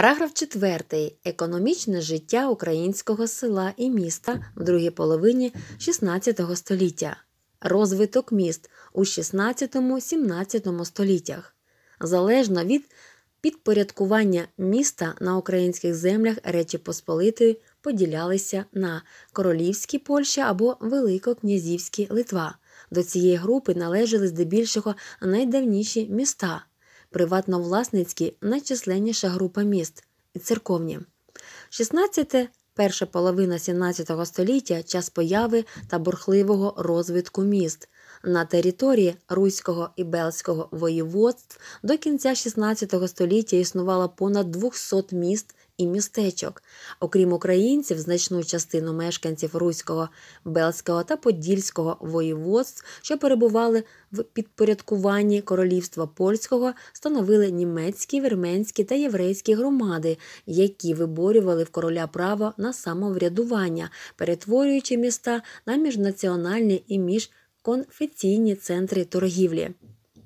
Параграф 4. Економічне життя українського села і міста в другій половині 16 століття. Розвиток міст у 16-17 століттях. Залежно від підпорядкування міста на українських землях Речі Посполитої поділялися на Королівські Польща або Великокнязівські Литва. До цієї групи належали здебільшого найдавніші міста приватно-власницькі найчисленніша група міст і церковні. 16. Перша половина 17 століття час появи та бурхливого розвитку міст. На території Руського і Белського воєводств до кінця 16 століття існувало понад 200 міст і містечок. Окрім українців, значну частину мешканців Руського, Белського та Подільського воєводств, що перебували в підпорядкуванні королівства польського, становили німецькі, вірменські та єврейські громади, які виборювали в короля право на самоврядування, перетворюючи міста на міжнаціональні і міжконфесійні центри торгівлі.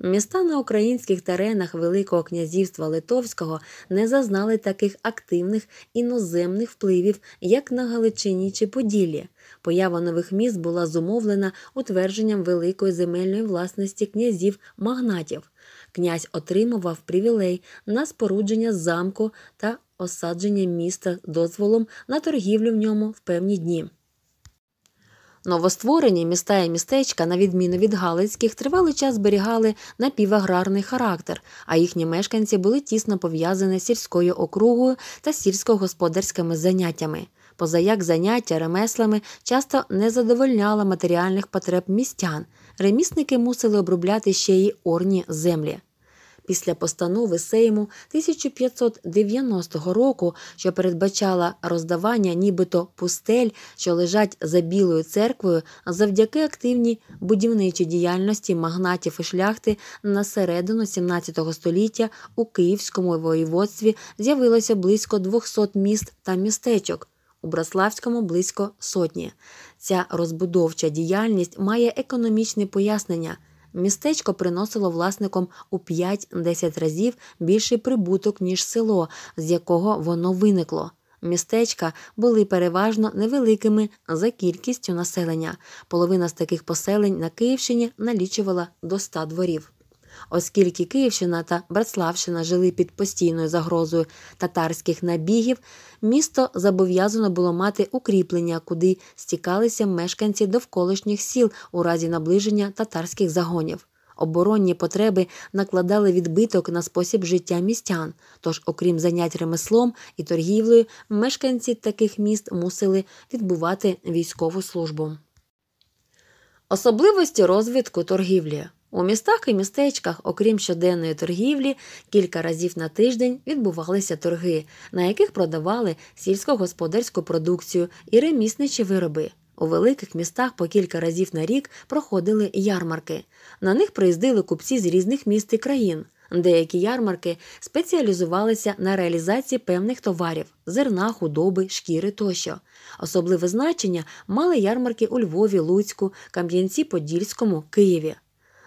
Міста на українських теренах Великого князівства Литовського не зазнали таких активних іноземних впливів, як на Галичині чи Поділлі. Поява нових міст була зумовлена утвердженням великої земельної власності князів-магнатів. Князь отримував привілей на спорудження замку та осадження міста дозволом на торгівлю в ньому в певні дні. Новостворені міста і містечка, на відміну від Галицьких, тривалий час зберігали напіваграрний характер, а їхні мешканці були тісно пов'язані з сільською округою та сільськогосподарськими заняттями. Позаяк заняття ремеслами часто не задовольняло матеріальних потреб містян. Ремісники мусили обробляти ще й орні землі після постанови Сейму 1590 року, що передбачала роздавання нібито пустель, що лежать за Білою церквою, завдяки активній будівничій діяльності магнатів і шляхти на середину 17 століття у Київському воєводстві з'явилося близько 200 міст та містечок. У Браславському близько сотні. Ця розбудовча діяльність має економічне пояснення. Містечко приносило власникам у 5-10 разів більший прибуток, ніж село, з якого воно виникло. Містечка були переважно невеликими за кількістю населення. Половина з таких поселень на Київщині налічувала до 100 дворів. Оскільки Київщина та Братславщина жили під постійною загрозою татарських набігів, місто зобов'язано було мати укріплення, куди стікалися мешканці довколишніх сіл у разі наближення татарських загонів. Оборонні потреби накладали відбиток на спосіб життя містян. Тож, окрім занять ремеслом і торгівлею, мешканці таких міст мусили відбувати військову службу. Особливості розвитку торгівлі у містах і містечках, окрім щоденної торгівлі, кілька разів на тиждень відбувалися торги, на яких продавали сільськогосподарську продукцію і ремісничі вироби. У великих містах по кілька разів на рік проходили ярмарки. На них приїздили купці з різних міст і країн. Деякі ярмарки спеціалізувалися на реалізації певних товарів зерна, худоби, шкіри тощо. Особливе значення мали ярмарки у Львові, Луцьку, Кам'янці-Подільському, Києві.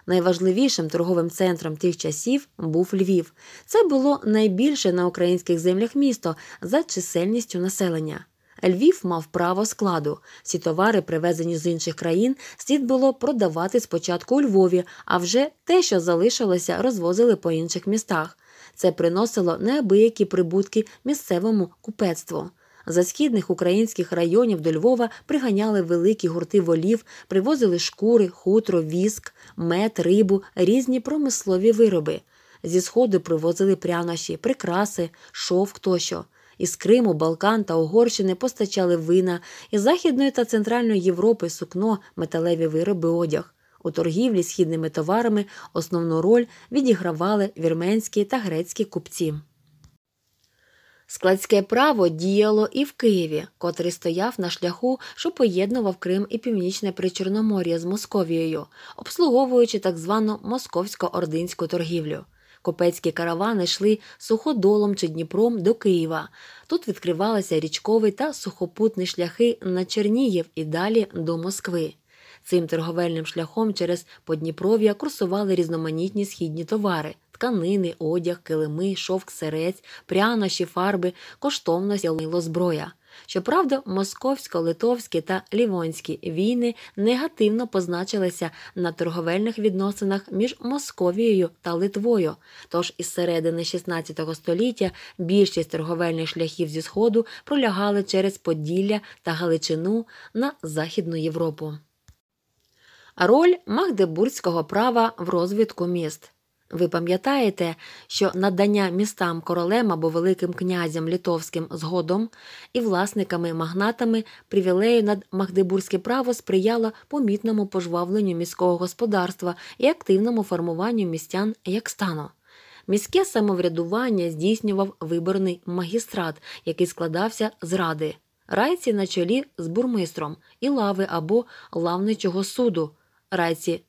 Найважливішим торговим центром тих часів був Львів. Це було найбільше на українських землях місто за чисельністю населення. Львів мав право складу. Всі товари, привезені з інших країн, слід було продавати спочатку у Львові, а вже те, що залишилося, розвозили по інших містах. Це приносило неабиякі прибутки місцевому купецтву. За східних українських районів до Львова приганяли великі гурти волів, привозили шкури, хутро, віск, мед, рибу, різні промислові вироби. Зі сходу привозили прянощі, прикраси, шовк тощо. Із Криму, Балкан та Угорщини постачали вина, із Західної та Центральної Європи сукно, металеві вироби, одяг. У торгівлі східними товарами основну роль відігравали вірменські та грецькі купці. Складське право діяло і в Києві, котрий стояв на шляху, що поєднував Крим і Північне Причорномор'я з Московією, обслуговуючи так звану московсько-ординську торгівлю. Копецькі каравани йшли суходолом чи Дніпром до Києва. Тут відкривалися річкові та сухопутні шляхи на Чернігів і далі до Москви. Цим торговельним шляхом через Подніпров'я курсували різноманітні східні товари тканини, одяг, килими, шовк, серець, прянощі, фарби, коштовності, лило зброя. Щоправда, московсько-литовські та лівонські війни негативно позначилися на торговельних відносинах між Московією та Литвою. Тож із середини XVI століття більшість торговельних шляхів зі Сходу пролягали через Поділля та Галичину на Західну Європу. Роль Магдебурзького права в розвитку міст. Ви пам'ятаєте, що надання містам королем або Великим князям Литовським згодом і власниками магнатами привілею над магдебурзьке право сприяло помітному пожвавленню міського господарства і активному формуванню містян як стану. Міське самоврядування здійснював виборний магістрат, який складався з ради, райці на чолі з бурмистром і лави або лавничого суду, райці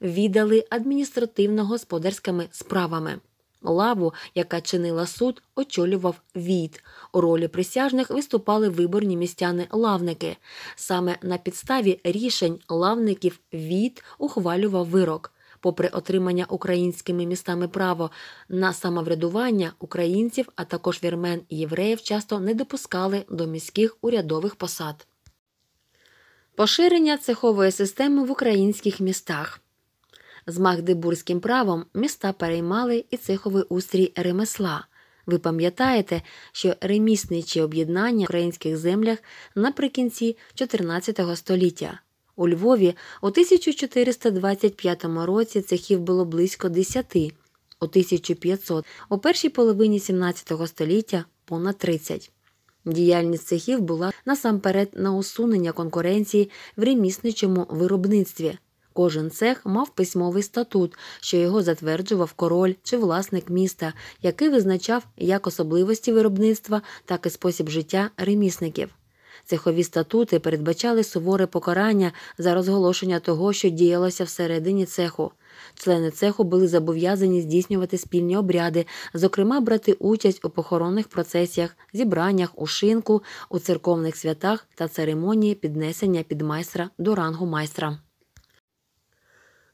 віддали адміністративно-господарськими справами. Лаву, яка чинила суд, очолював від. У ролі присяжних виступали виборні містяни-лавники. Саме на підставі рішень лавників від ухвалював вирок. Попри отримання українськими містами право на самоврядування українців, а також вірмен і євреїв, часто не допускали до міських урядових посад. Поширення цехової системи в українських містах. З магдебурзьким правом міста переймали і цеховий устрій ремесла. Ви пам'ятаєте, що ремісничі об'єднання в українських землях наприкінці 14 століття. У Львові у 1425 році цехів було близько 10, у 1500, у першій половині 17 століття понад 30. Діяльність цехів була насамперед на усунення конкуренції в ремісничому виробництві. Кожен цех мав письмовий статут, що його затверджував король чи власник міста, який визначав як особливості виробництва, так і спосіб життя ремісників. Цехові статути передбачали суворе покарання за розголошення того, що діялося всередині цеху. Члени цеху були зобов'язані здійснювати спільні обряди, зокрема брати участь у похоронних процесіях, зібраннях у шинку, у церковних святах та церемонії піднесення підмайстра до рангу майстра.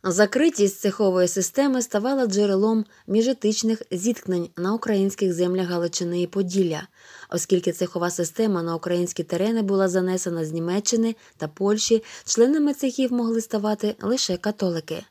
Закритість цехової системи ставала джерелом міжетичних зіткнень на українських землях Галичини і Поділля, оскільки цехова система на українські терени була занесена з Німеччини та Польщі, членами цехів могли ставати лише католики.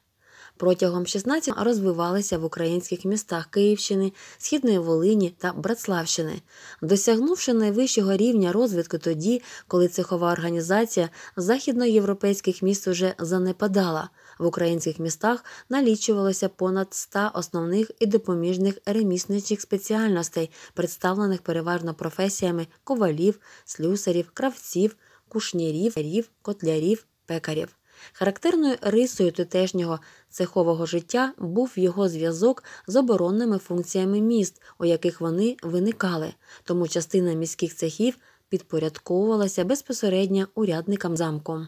Протягом 16 розвивалися в українських містах Київщини, Східної Волині та Братславщини, досягнувши найвищого рівня розвитку тоді, коли цехова організація західноєвропейських міст уже занепадала. В українських містах налічувалося понад 100 основних і допоміжних ремісничих спеціальностей, представлених переважно професіями ковалів, слюсарів, кравців, кушнірів, котлярів, пекарів. Характерною рисою тутешнього цехового життя був його зв'язок з оборонними функціями міст, у яких вони виникали, тому частина міських цехів підпорядковувалася безпосередньо урядникам замку.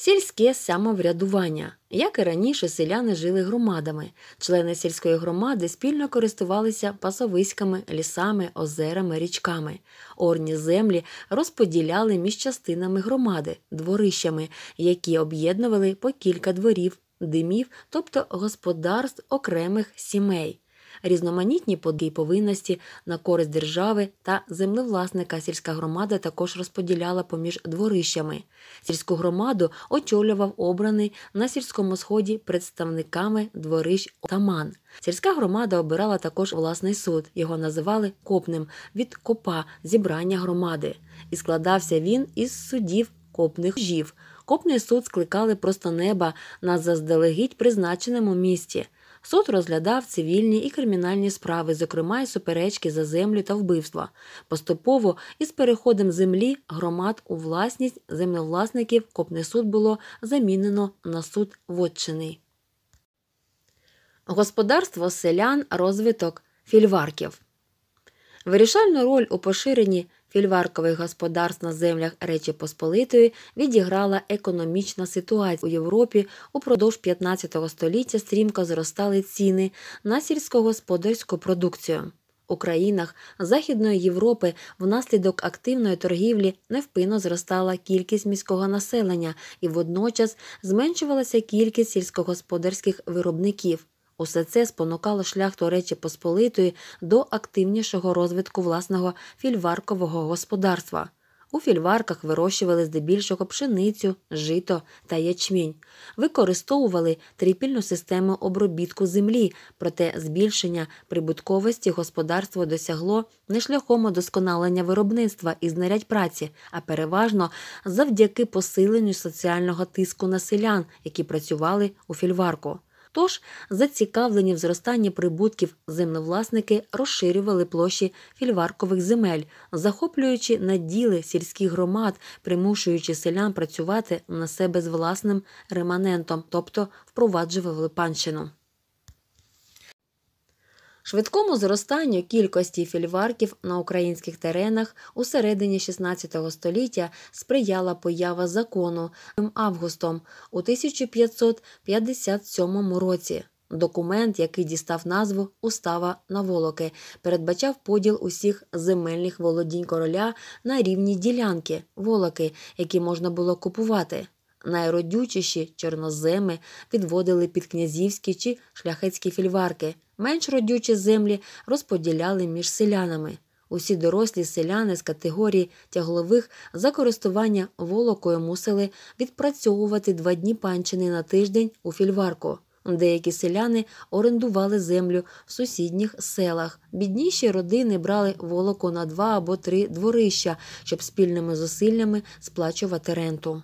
Сільське самоврядування. Як і раніше, селяни жили громадами. Члени сільської громади спільно користувалися пасовиськами, лісами, озерами, річками. Орні землі розподіляли між частинами громади, дворищами, які об'єднували по кілька дворів, димів, тобто господарств окремих сімей різноманітні події повинності на користь держави та землевласника сільська громада також розподіляла поміж дворищами. Сільську громаду очолював обраний на сільському сході представниками дворищ отаман. Сільська громада обирала також власний суд. Його називали копним від копа зібрання громади, і складався він із судів копних жів. Копний суд скликали просто неба на заздалегідь призначеному місті. Суд розглядав цивільні і кримінальні справи, зокрема й суперечки за землю та вбивства. Поступово із переходом землі громад у власність землевласників Копнесуд було замінено на суд Вотчини. Господарство селян, розвиток фільварків. Вирішальну роль у поширенні фільваркових господарств на землях Речі Посполитої відіграла економічна ситуація у Європі упродовж 15 століття стрімко зростали ціни на сільськогосподарську продукцію. У країнах Західної Європи внаслідок активної торгівлі невпинно зростала кількість міського населення і водночас зменшувалася кількість сільськогосподарських виробників. Усе це спонукало шляхту Речі Посполитої до активнішого розвитку власного фільваркового господарства. У фільварках вирощували здебільшого пшеницю, жито та ячмінь, використовували тріпільну систему обробітку землі, проте збільшення прибутковості господарство досягло не шляхом удосконалення виробництва і знарядь праці, а переважно завдяки посиленню соціального тиску на селян, які працювали у фільварку. Тож, зацікавлені в зростанні прибутків землевласники розширювали площі фільваркових земель, захоплюючи наділи сільських громад, примушуючи селян працювати на себе з власним реманентом, тобто впроваджували панщину швидкому зростанню кількості фільварків на українських теренах у середині 16 століття сприяла поява закону августом у 1557 році. Документ, який дістав назву Устава на волоки, передбачав поділ усіх земельних володінь короля на рівні ділянки волоки, які можна було купувати найродючіші чорноземи відводили під князівські чи шляхетські фільварки, менш родючі землі розподіляли між селянами. Усі дорослі селяни з категорії тяглових за користування волокою мусили відпрацьовувати два дні панчини на тиждень у фільварку. Деякі селяни орендували землю в сусідніх селах. Бідніші родини брали волоко на два або три дворища, щоб спільними зусиллями сплачувати ренту.